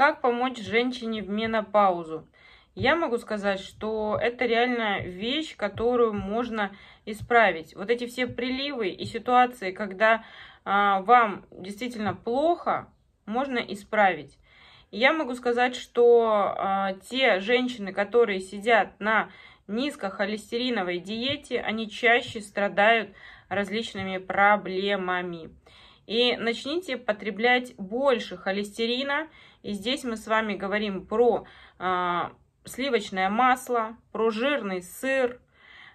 Как помочь женщине в менопаузу? Я могу сказать, что это реально вещь, которую можно исправить. Вот эти все приливы и ситуации, когда а, вам действительно плохо, можно исправить. Я могу сказать, что а, те женщины, которые сидят на низкохолестериновой диете, они чаще страдают различными проблемами и начните потреблять больше холестерина. И здесь мы с вами говорим про э, сливочное масло, про жирный сыр,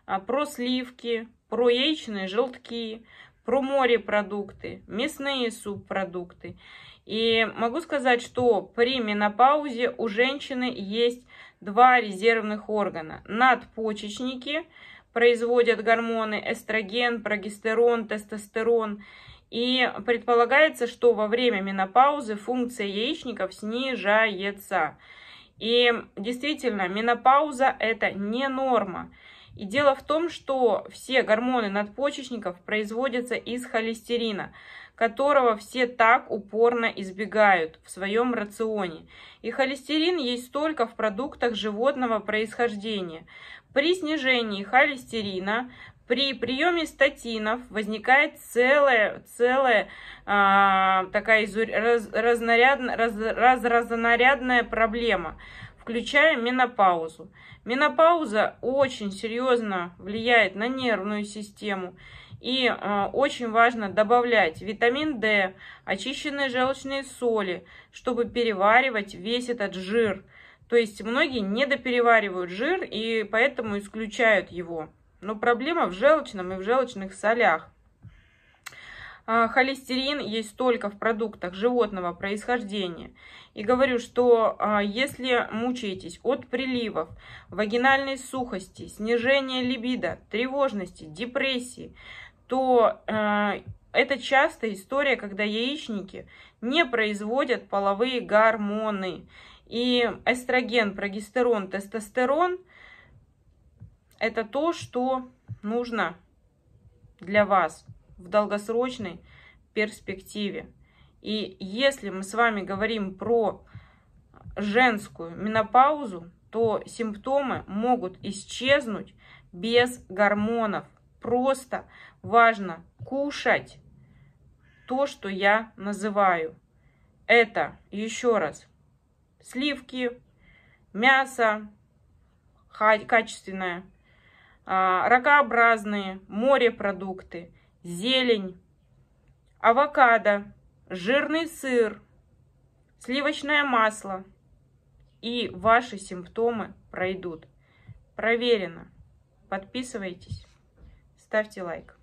э, про сливки, про яичные желтки, про морепродукты, мясные субпродукты. И могу сказать, что при менопаузе у женщины есть два резервных органа. Надпочечники производят гормоны эстроген, прогестерон, тестостерон – и предполагается, что во время менопаузы функция яичников снижается. И действительно, менопауза – это не норма. И дело в том, что все гормоны надпочечников производятся из холестерина, которого все так упорно избегают в своем рационе. И холестерин есть только в продуктах животного происхождения. При снижении холестерина при приеме статинов возникает целая, целая а, такая изу, раз, разнарядная, раз, раз, проблема, включая менопаузу. Менопауза очень серьезно влияет на нервную систему. И э, очень важно добавлять витамин D, очищенные желчные соли, чтобы переваривать весь этот жир. То есть многие недопереваривают жир и поэтому исключают его. Но ну, проблема в желчном и в желчных солях. А, холестерин есть только в продуктах животного происхождения. И говорю, что а, если мучаетесь от приливов, вагинальной сухости, снижения либидо, тревожности, депрессии, то а, это частая история, когда яичники не производят половые гормоны. И эстроген, прогестерон, тестостерон – это то, что нужно для вас в долгосрочной перспективе. И если мы с вами говорим про женскую менопаузу, то симптомы могут исчезнуть без гормонов. Просто важно кушать то, что я называю. Это, еще раз, сливки, мясо качественное, а, ракообразные, морепродукты, зелень, авокадо, жирный сыр, сливочное масло. И ваши симптомы пройдут. Проверено. Подписывайтесь, ставьте лайк.